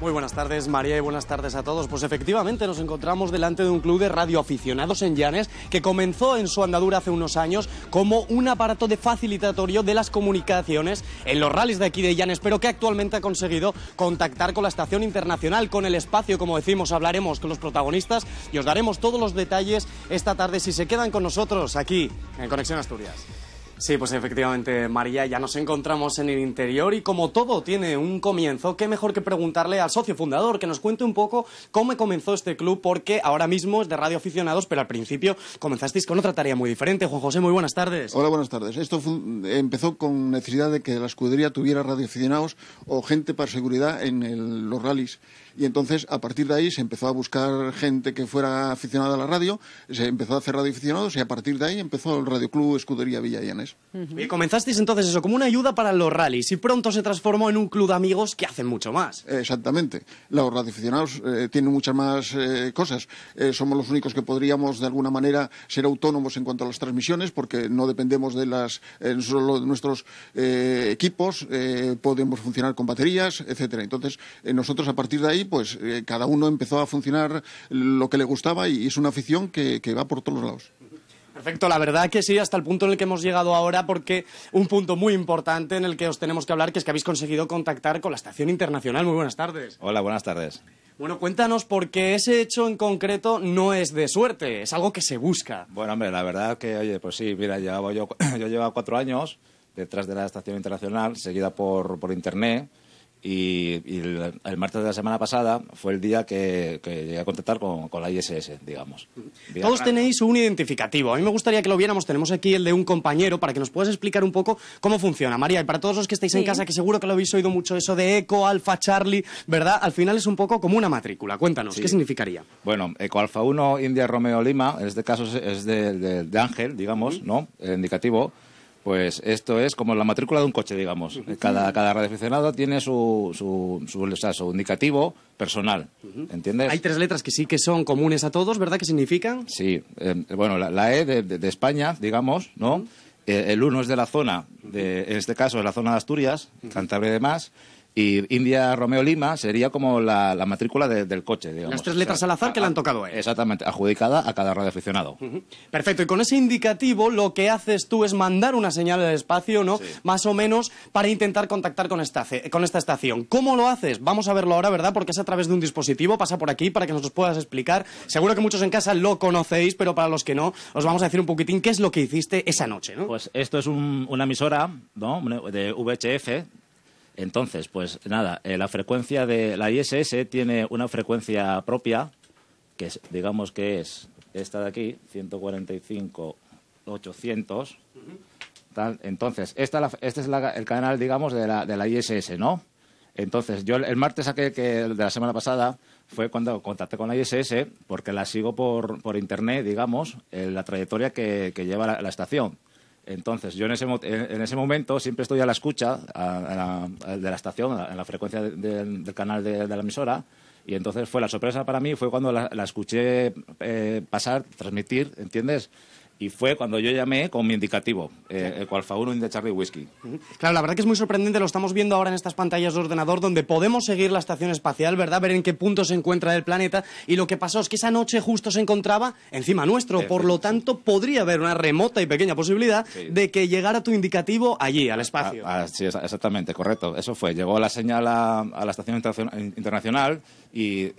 Muy buenas tardes, María, y buenas tardes a todos. Pues efectivamente nos encontramos delante de un club de radioaficionados en Llanes que comenzó en su andadura hace unos años como un aparato de facilitatorio de las comunicaciones en los rallies de aquí de Llanes, pero que actualmente ha conseguido contactar con la estación internacional, con el espacio, como decimos, hablaremos con los protagonistas y os daremos todos los detalles esta tarde si se quedan con nosotros aquí en Conexión Asturias. Sí, pues efectivamente, María, ya nos encontramos en el interior y como todo tiene un comienzo, qué mejor que preguntarle al socio fundador que nos cuente un poco cómo comenzó este club, porque ahora mismo es de Radio Aficionados, pero al principio comenzasteis con otra tarea muy diferente. Juan José, muy buenas tardes. Hola, buenas tardes. Esto empezó con necesidad de que la escudería tuviera radioaficionados o gente para seguridad en los rallies. Y entonces, a partir de ahí, se empezó a buscar gente que fuera aficionada a la radio, se empezó a hacer radioaficionados y a partir de ahí empezó el Radio Club Escudería Villallanes. Y comenzasteis entonces eso, como una ayuda para los rallies, y pronto se transformó en un club de amigos que hacen mucho más. Exactamente. Los radioaficionados eh, tienen muchas más eh, cosas. Eh, somos los únicos que podríamos, de alguna manera, ser autónomos en cuanto a las transmisiones, porque no dependemos de las solo de nuestros equipos, podemos funcionar con baterías, etcétera. Entonces, nosotros a partir de ahí pues eh, cada uno empezó a funcionar lo que le gustaba y es una afición que, va por todos los lados. Perfecto, la verdad que sí, hasta el punto en el que hemos llegado ahora, porque un punto muy importante en el que os tenemos que hablar, que es que habéis conseguido contactar con la Estación Internacional. Muy buenas tardes. Hola, buenas tardes. Bueno, cuéntanos porque ese hecho en concreto no es de suerte, es algo que se busca. Bueno, hombre, la verdad que, oye, pues sí, mira, yo, yo llevaba cuatro años detrás de la Estación Internacional, seguida por, por Internet, y, el, martes de la semana pasada fue el día que, llegué a contactar con, la ISS, digamos. Todos tenéis un identificativo. A mí me gustaría que lo viéramos. Tenemos aquí el de un compañero para que nos puedas explicar un poco cómo funciona. María, y para todos los que estáis en casa, que seguro que lo habéis oído mucho, eso de Eco, Alfa, Charlie, ¿verdad? Al final es un poco como una matrícula. Cuéntanos, ¿qué significaría? Bueno, Eco Alfa 1, India Romeo Lima, en este caso es de, Ángel, digamos, ¿no? indicativo. Pues esto es como la matrícula de un coche, digamos. Cada, cada radioaficionado tiene su, indicativo personal, ¿entiendes? Hay tres letras que sí que son comunes a todos, ¿verdad? ¿Qué significan? Sí, eh, bueno, la, E de, España, digamos, ¿no? Eh, el uno es de la zona, de, en este caso de la zona de Asturias, Cantabria y demás, y India Romeo Lima sería como la, matrícula del coche, digamos. Las tres letras al azar que le han tocado a él. Exactamente, adjudicada a cada radioaficionado. Perfecto, y con ese indicativo lo que haces tú es mandar una señal al espacio, ¿no? Más o menos para intentar contactar con esta, con esta estación. ¿Cómo lo haces? Vamos a verlo ahora, ¿verdad? Porque es a través de un dispositivo, pasa por aquí para que nos lo puedas explicar. Seguro que muchos en casa lo conocéis, pero para los que no, os vamos a decir un poquitín qué es lo que hiciste esa noche, ¿no? Pues esto es una emisora, ¿no? De VHF, entonces, pues nada, eh, la frecuencia de la ISS tiene una frecuencia propia, que digamos que es esta de aquí, 145 800. Entonces, esta, este es el canal, digamos, de la, de la ISS, ¿no? Entonces, yo el, martes aquel que de la semana pasada fue cuando contacté con la ISS, porque la sigo por, por internet, digamos, eh, la trayectoria que, que lleva la, estación. Entonces, yo en ese, momento siempre estoy a la escucha de la estación, en la frecuencia del canal de, la emisora, y entonces fue la sorpresa para mí, fue cuando la, escuché eh, pasar, transmitir, ¿entiendes? y fue cuando yo llamé con mi indicativo, eh, cual fue uno de Charlie Whiskey. Claro, la verdad que es muy sorprendente, lo estamos viendo ahora en estas pantallas de ordenador donde podemos seguir la estación espacial, ¿verdad? Ver en qué punto se encuentra el planeta y lo que pasó es que esa noche justo se encontraba encima nuestro, por lo tanto podría haber una remota y pequeña posibilidad de que llegara tu indicativo allí, al ah, espacio. Ah, sí, exactamente, correcto, eso fue. Llegó la señal a, la estación internacional y,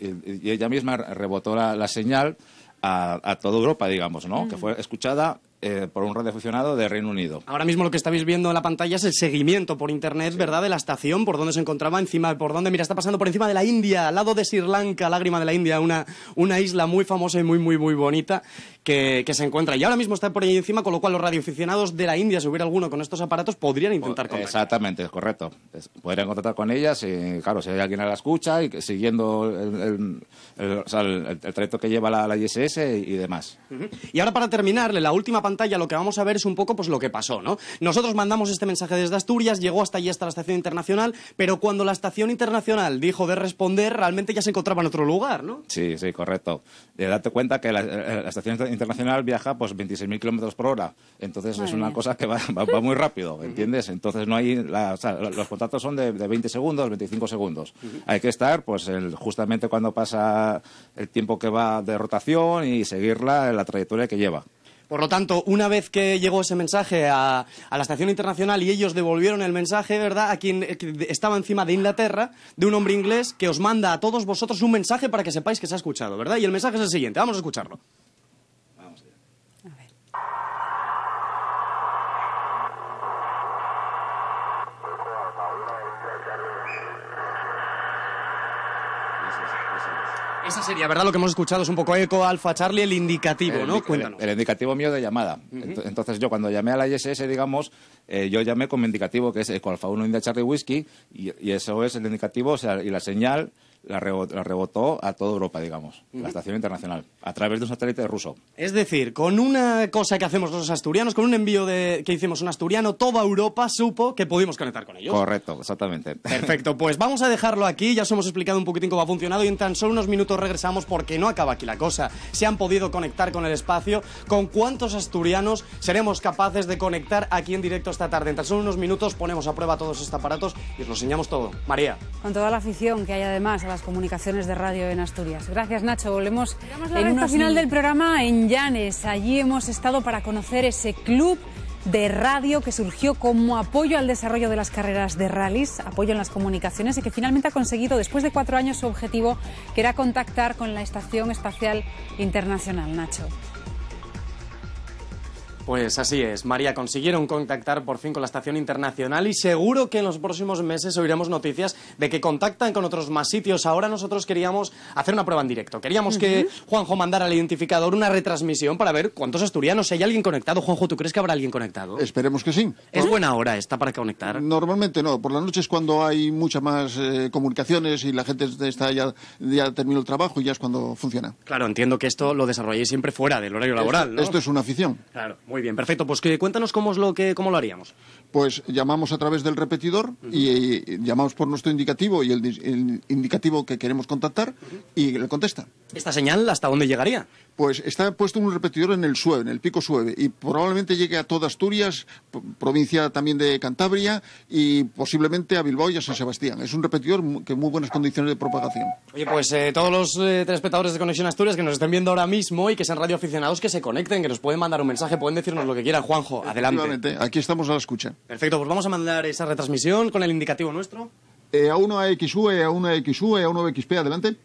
ella misma rebotó la señal a, toda Europa, digamos, ¿no? Que fue escuchada eh, por un radioaficionado de Reino Unido. Ahora mismo lo que estáis viendo en la pantalla es el seguimiento por internet, ¿verdad? De la estación, por donde se encontraba, encima, por donde, mira, está pasando por encima de la India, al lado de Sri Lanka, Lágrima de la India, una, una isla muy famosa y muy, muy, muy bonita que, se encuentra. Y ahora mismo está por ahí encima, con lo cual los radioaficionados de la India, si hubiera alguno con estos aparatos, podrían intentar contactar. Exactamente, es correcto. Podrían contactar con ellas y, claro, si hay alguien a la escucha y siguiendo el, el, trayecto que lleva la, ISS y, demás. Y ahora para terminarle la última pantalla lo que vamos a ver es un poco pues lo que pasó, ¿no? Nosotros mandamos este mensaje desde Asturias, llegó hasta allí hasta la estación internacional, pero cuando la estación internacional dijo de responder, realmente ya se encontraba en otro lugar, ¿no? Sí, sí, correcto. Eh, date cuenta que eh, la, estación internacional viaja pues 26.000 kilómetros por hora, entonces es una cosa que va, muy rápido, ¿entiendes? Entonces no hay, los contactos son de, 20 segundos, 25 segundos. Hay que estar pues justamente cuando pasa el tiempo que va de rotación y seguirla en la trayectoria que lleva. Por lo tanto, una vez que llegó ese mensaje a, la estación internacional y ellos devolvieron el mensaje, ¿verdad?, a quien eh, estaba encima de Inglaterra, de un hombre inglés que os manda a todos vosotros un mensaje para que sepáis que se ha escuchado, ¿verdad? Y el mensaje es el siguiente, vamos a escucharlo. Esa sería, ¿verdad? Lo que hemos escuchado es un poco eco, alfa, Charlie, el indicativo, ¿no? Cuéntanos. El, indicativo mío de llamada. Entonces yo cuando llamé a la ISS, digamos, eh, yo llamé con mi indicativo que es eco, alfa 1, india, Charlie, whisky, y, eso es el indicativo, y la señal la, rebotó a toda Europa, digamos, la estación internacional, a través de un satélite ruso. Es decir, con una cosa que hacemos los asturianos, con un envío que hicimos un asturiano, toda Europa supo que pudimos conectar con ellos. Correcto, exactamente. Perfecto, pues vamos a dejarlo aquí, ya os hemos explicado un poquitín cómo ha funcionado y en tan solo unos minutos regresamos porque no acaba aquí la cosa. Se han podido conectar con el espacio, con cuántos asturianos seremos capaces de conectar aquí en directo esta tarde. En tan solo unos minutos ponemos a prueba todos estos aparatos y os lo enseñamos todo. María. Con toda la afición que hay además las comunicaciones de radio en Asturias. Gracias, Nacho. Volvemos en una final del programa en Llanes. Allí hemos estado para conocer ese club de radio que surgió como apoyo al desarrollo de las carreras de rallies, apoyo en las comunicaciones y que finalmente ha conseguido, después de cuatro años, su objetivo, que era contactar con la Estación Espacial Internacional. Nacho. Pues así es, María, consiguieron contactar por fin con la estación internacional y seguro que en los próximos meses oiremos noticias de que contactan con otros más sitios. Ahora nosotros queríamos hacer una prueba en directo. Queríamos que Juanjo mandara al identificador una retransmisión para ver cuántos asturianos, hay alguien conectado. Juanjo, ¿tú crees que habrá alguien conectado? Esperemos que sí. ¿Es ¿Eh? buena hora esta para conectar? Normalmente no, por la noche es cuando hay muchas más eh, comunicaciones y la gente está ya, ya el trabajo y ya es cuando funciona. Claro, entiendo que esto lo desarrollé siempre fuera del horario laboral, Esto es una afición. Claro, muy muy bien, perfecto. Pues que, cuéntanos cómo, es lo que, cómo lo haríamos. Pues llamamos a través del repetidor y, eh, llamamos por nuestro indicativo y el, indicativo que queremos contactar y le contesta. ¿Esta señal hasta dónde llegaría? pues está puesto un repetidor en el Sueve, en el pico Sueve, y probablemente llegue a toda Asturias, provincia también de Cantabria, y posiblemente a Bilbao y a San Sebastián. Es un repetidor que muy buenas condiciones de propagación. Oye, pues eh, todos los eh, telespectadores de Conexión Asturias que nos estén viendo ahora mismo y que sean radioaficionados, que se conecten, que nos pueden mandar un mensaje, pueden decirnos lo que quieran. Juanjo, adelante. Aquí estamos a la escucha. Perfecto, pues vamos a mandar esa retransmisión con el indicativo nuestro. E a 1 xu A1XU, A1XP, adelante.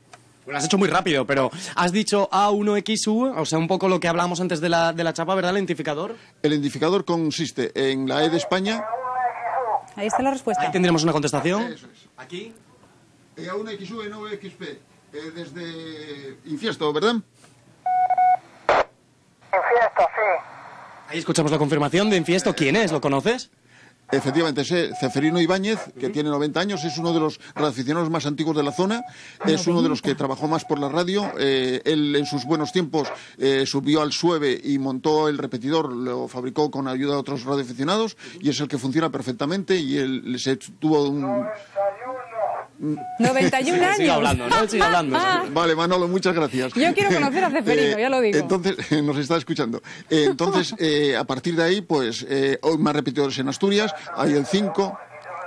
Pues lo has hecho muy rápido, pero has dicho A1XU, o sea, un poco lo que hablábamos antes de la, de la chapa, ¿verdad? El identificador. El identificador consiste en la E de España. Ahí está la respuesta. Ahí tendremos una contestación. Aquí. E A1XU, E9XP. Eh, desde Infiesto, ¿verdad? Infiesto, sí. Ahí escuchamos la confirmación de Infiesto. ¿Quién es? ¿Lo conoces? Efectivamente, ese Ceferino Ibáñez, ah, que tiene 90 años, es uno de los radioaficionados más antiguos de la zona, ah, es uno de los que trabajó más por la radio. Eh, él en sus buenos tiempos eh, subió al Sueve y montó el repetidor, lo fabricó con ayuda de otros radioaficionados y es el que funciona perfectamente y él se tuvo un 91 años. hablando, ah, hablando. Ah, ah. Vale, Manolo, muchas gracias. Yo quiero conocer a Ceferino, eh, ya lo digo. Entonces, eh, nos está escuchando. Eh, entonces, a partir de ahí, pues, hoy más repetidores en Asturias, hay el 5,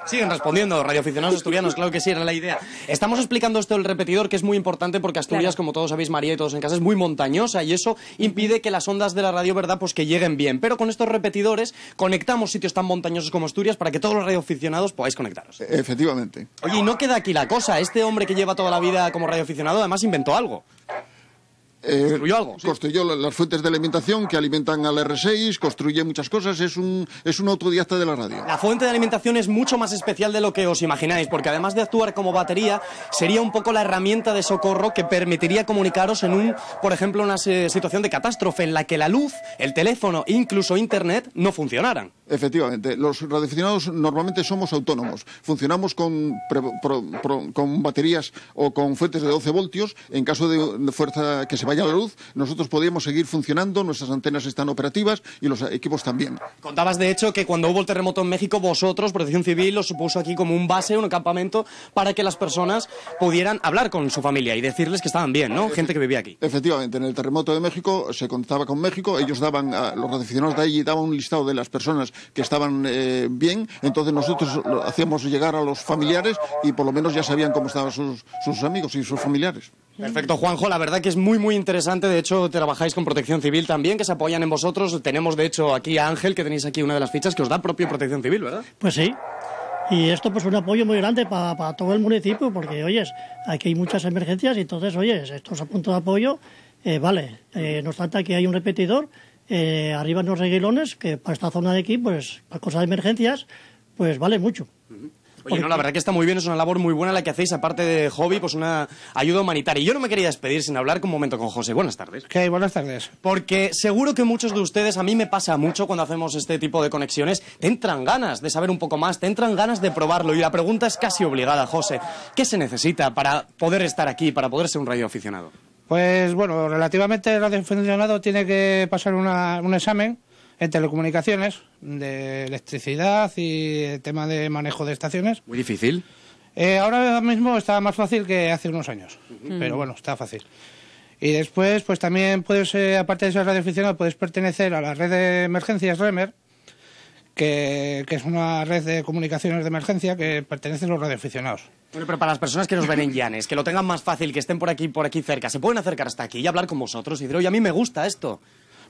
Siguen respondiendo, radioaficionados asturianos, claro que sí, era la idea. Estamos explicando esto del repetidor, que es muy importante porque Asturias, como todos sabéis, María y todos en casa, es muy montañosa y eso impide que las ondas de la radio, ¿verdad?, pues que lleguen bien. Pero con estos repetidores conectamos sitios tan montañosos como Asturias para que todos los radioaficionados podáis conectaros. E-, efectivamente. Oye, y no queda aquí la cosa. Este hombre que lleva toda la vida como radioaficionado, además inventó algo. Eh, construyó algo. Construyó las fuentes de alimentación que alimentan al R6, construye muchas cosas, es un, es un autodidacta de la radio. La fuente de alimentación es mucho más especial de lo que os imagináis, porque además de actuar como batería, sería un poco la herramienta de socorro que permitiría comunicaros en un, por ejemplo, una situación de catástrofe en la que la luz, el teléfono, e incluso Internet no funcionaran. Efectivamente, los radioaficionados normalmente somos autónomos. Funcionamos con, con baterías o con fuentes de 12 voltios. En caso de fuerza que se vaya la luz, nosotros podíamos seguir funcionando, nuestras antenas están operativas y los equipos también. Contabas, de hecho, que cuando hubo el terremoto en México, vosotros, Protección Civil, lo supuso aquí como un base, un campamento, para que las personas pudieran hablar con su familia y decirles que estaban bien, ¿no? Gente que vivía aquí. Efectivamente, en el terremoto de México se contaba con México, ellos daban, los radioaficionados de allí daban un listado de las personas que estaban eh, bien, entonces nosotros lo hacíamos llegar a los familiares y por lo menos ya sabían cómo estaban sus, amigos y sus familiares. Perfecto, Juanjo, la verdad que es muy, muy interesante. De hecho, trabajáis con Protección Civil también, que se apoyan en vosotros. Tenemos, de hecho, aquí a Ángel, que tenéis aquí una de las fichas que os da propio Protección Civil, ¿verdad? Pues sí. Y esto pues un apoyo muy grande para todo el municipio, porque, oyes, aquí hay muchas emergencias y entonces, oyes, estos punto de apoyo, eh, vale, eh, nos falta que hay un repetidor eh, arriba en los reguilones, que para esta zona de aquí, pues para cosas de emergencias, pues vale mucho. Oye, no, la verdad que está muy bien, es una labor muy buena la que hacéis, aparte de hobby, pues una ayuda humanitaria. Y yo no me quería despedir sin hablar un momento con José. Buenas tardes. Ok, buenas tardes. Porque seguro que muchos de ustedes, a mí me pasa mucho cuando hacemos este tipo de conexiones, te entran ganas de saber un poco más, te entran ganas de probarlo. Y la pregunta es casi obligada, José. ¿Qué se necesita para poder estar aquí, para poder ser un aficionado? Pues bueno, relativamente radioaficionado tiene que pasar un examen en telecomunicaciones, de electricidad y tema de manejo de estaciones. Muy difícil. Eh, ahora mismo está más fácil que hace unos años, pero mm. bueno, está fácil. Y después, pues también puedes, eh, aparte de ser radioaficionado, puedes pertenecer a la red de emergencias REMER, que, es una red de comunicaciones de emergencia que pertenece a los radioaficionados. Bueno, pero para las personas que nos ven en Llanes, que lo tengan más fácil, que estén por aquí, por aquí cerca, se pueden acercar hasta aquí y hablar con vosotros y decir, oye, a mí me gusta esto.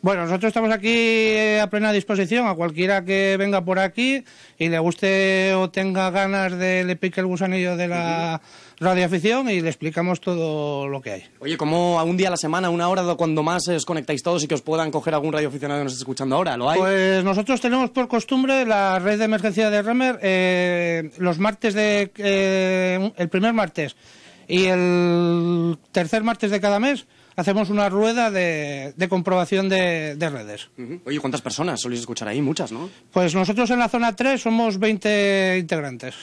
Bueno, nosotros estamos aquí eh, a plena disposición a cualquiera que venga por aquí y le guste o tenga ganas de le pique el gusanillo de la radioafición y le explicamos todo lo que hay. Oye, como a un día a la semana, una hora cuando más eh, os conectáis todos y que os puedan coger algún radioaficionado que nos esté escuchando ahora? ¿Lo hay? Pues nosotros tenemos por costumbre la red de emergencia de Remer eh, los martes de... el primer martes y el tercer martes de cada mes hacemos una rueda de, comprobación de, redes. Oye, ¿cuántas personas soléis escuchar ahí? Muchas, ¿no? Pues nosotros en la zona 3 somos 20 integrantes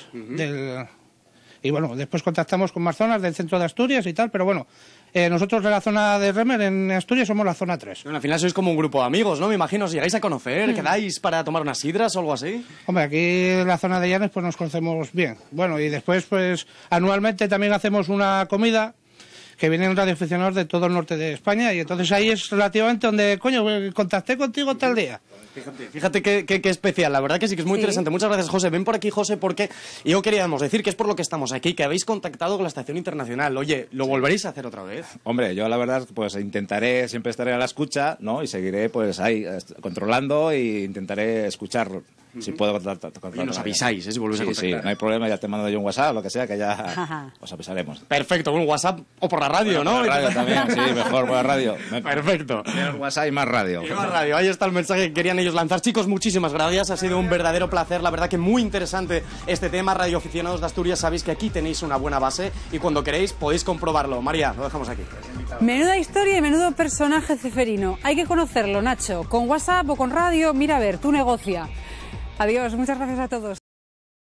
y bueno, después contactamos con más zonas del centro de Asturias y tal, pero bueno, eh, nosotros de la zona de Remer en Asturias somos la zona 3. Bueno, al final sois como un grupo de amigos, ¿no? Me imagino, os llegáis a conocer, mm. quedáis para tomar unas sidras o algo así. Hombre, aquí en la zona de Llanes pues nos conocemos bien. Bueno, y después pues anualmente también hacemos una comida que vienen radioaficionados de todo el norte de España y entonces ahí es relativamente donde, coño, eh, contacté contigo tal día. Fíjate, fíjate qué, especial, la verdad que sí que es muy interesante. Muchas gracias, José. Ven por aquí, José, porque yo queríamos decir que es por lo que estamos aquí, que habéis contactado con la Estación Internacional. Oye, ¿lo volveréis a hacer otra vez? Hombre, yo la verdad, pues intentaré, siempre estaré a la escucha, ¿no? Y seguiré, pues ahí, controlando e intentaré escuchar si puedo contar nos avisáis, ¿eh? si volvéis a contactar. Sí, no hay problema, ya te mando yo un WhatsApp, lo que sea, que ya os avisaremos. Perfecto, un WhatsApp o por la radio, ¿no? la radio también, sí, mejor por la radio. Perfecto. Menos WhatsApp y más radio. más radio, ahí está el mensaje que querían ellos lanzar. Chicos, muchísimas gracias, ha sido un verdadero placer, la verdad que muy interesante este tema. Radio Aficionados de Asturias, sabéis que aquí tenéis una buena base y cuando queréis podéis comprobarlo. María, lo dejamos aquí. Menuda historia y menudo personaje ceferino. Hay que conocerlo, Nacho, con WhatsApp o con radio, mira a ver, tú negocia. Adiós, muchas gracias a todos.